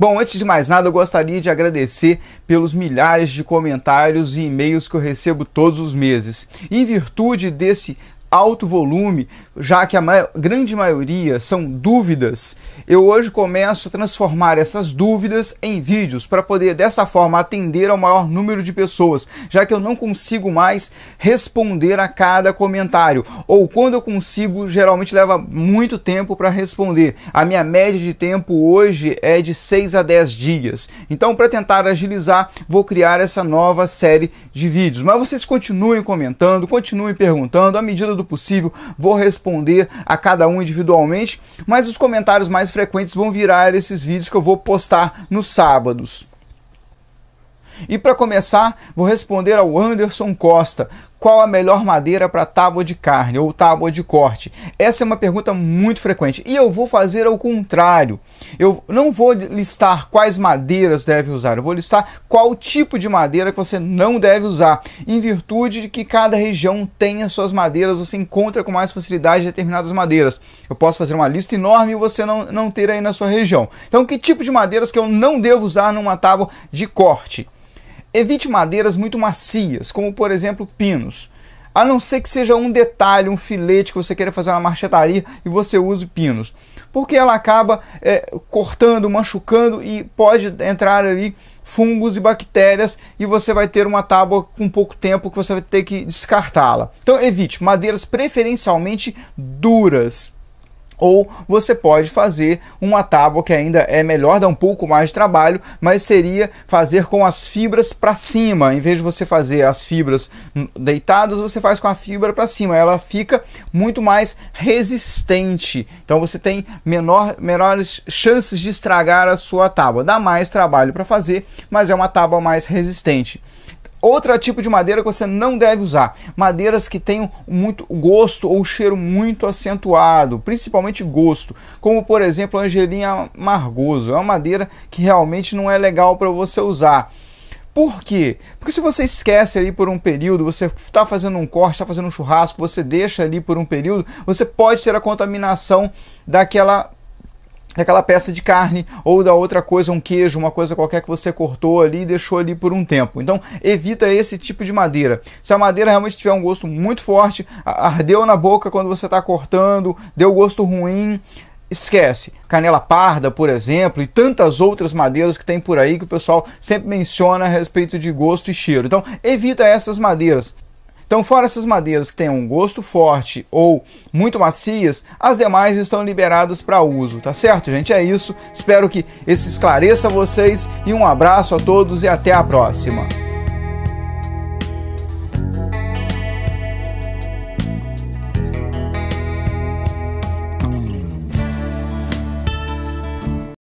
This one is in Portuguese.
Bom, antes de mais nada, eu gostaria de agradecer pelos milhares de comentários e e-mails que eu recebo todos os meses. Em virtude desse alto volume, já que a grande maioria são dúvidas, eu hoje começo a transformar essas dúvidas em vídeos para poder dessa forma atender ao maior número de pessoas, já que eu não consigo mais responder a cada comentário, ou quando eu consigo, geralmente leva muito tempo para responder. A minha média de tempo hoje é de 6 a 10 dias. Então, para tentar agilizar, vou criar essa nova série de vídeos. Mas vocês continuem comentando, continuem perguntando à medida do do possível, vou responder a cada um individualmente, mas os comentários mais frequentes vão virar esses vídeos que eu vou postar nos sábados. E para começar, vou responder ao Anderson Costa qual a melhor madeira para tábua de carne ou tábua de corte? Essa é uma pergunta muito frequente e eu vou fazer ao contrário. Eu não vou listar quais madeiras deve usar, eu vou listar qual tipo de madeira que você não deve usar, em virtude de que cada região tem as suas madeiras, você encontra com mais facilidade determinadas madeiras. Eu posso fazer uma lista enorme e você não, não ter aí na sua região. Então, que tipo de madeiras que eu não devo usar numa tábua de corte? Evite madeiras muito macias, como por exemplo pinos. A não ser que seja um detalhe, um filete que você queira fazer uma marchetaria e você use pinos. Porque ela acaba é, cortando, machucando e pode entrar ali fungos e bactérias e você vai ter uma tábua com pouco tempo que você vai ter que descartá-la. Então evite madeiras preferencialmente duras ou você pode fazer uma tábua que ainda é melhor, dá um pouco mais de trabalho, mas seria fazer com as fibras para cima. Em vez de você fazer as fibras hum, deitadas, você faz com a fibra para cima. Ela fica muito mais resistente. Então você tem menor, menores chances de estragar a sua tábua. Dá mais trabalho para fazer, mas é uma tábua mais resistente. Outro tipo de madeira que você não deve usar: madeiras que tenham muito gosto ou cheiro muito acentuado, principalmente gosto, como por exemplo a Angelinha amargoso. É uma madeira que realmente não é legal para você usar. Por quê? Porque se você esquece ali por um período, você está fazendo um corte, está fazendo um churrasco, você deixa ali por um período, você pode ter a contaminação daquela é aquela peça de carne ou da outra coisa, um queijo, uma coisa qualquer que você cortou ali e deixou ali por um tempo. Então evita esse tipo de madeira. Se a madeira realmente tiver um gosto muito forte, ardeu na boca quando você está cortando, deu gosto ruim, esquece. Canela parda, por exemplo, e tantas outras madeiras que tem por aí que o pessoal sempre menciona a respeito de gosto e cheiro. Então evita essas madeiras. Então, fora essas madeiras que têm um gosto forte ou muito macias, as demais estão liberadas para uso, tá certo, gente? É isso. Espero que esse esclareça vocês e um abraço a todos e até a próxima.